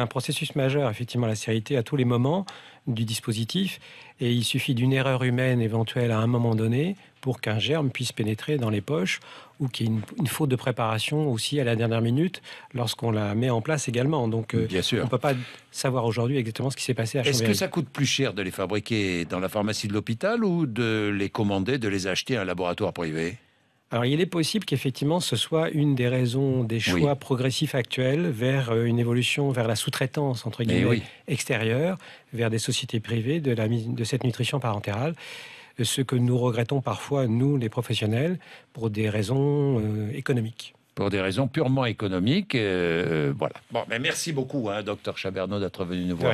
un processus majeur, effectivement, la sérité à tous les moments du dispositif. Et il suffit d'une erreur humaine éventuelle à un moment donné pour qu'un germe puisse pénétrer dans les poches ou qu'il y ait une, faute de préparation aussi à la dernière minute lorsqu'on la met en place également. Donc euh, Bien sûr. on ne peut pas savoir aujourd'hui exactement ce qui s'est passé à Est-ce que ça coûte plus cher de les fabriquer dans la pharmacie de l'hôpital ou de les commander, de les acheter à un laboratoire privé alors il est possible qu'effectivement ce soit une des raisons des choix progressifs actuels vers euh, une évolution vers la sous-traitance entre guillemets extérieure, vers des sociétés privées de, la, de cette nutrition parentérale euh, ce que nous regrettons parfois, nous les professionnels, pour des raisons euh, économiques. Pour des raisons purement économiques, voilà. Bon, mais merci beaucoup, hein, docteur Chaberno, d'être venu nous voir.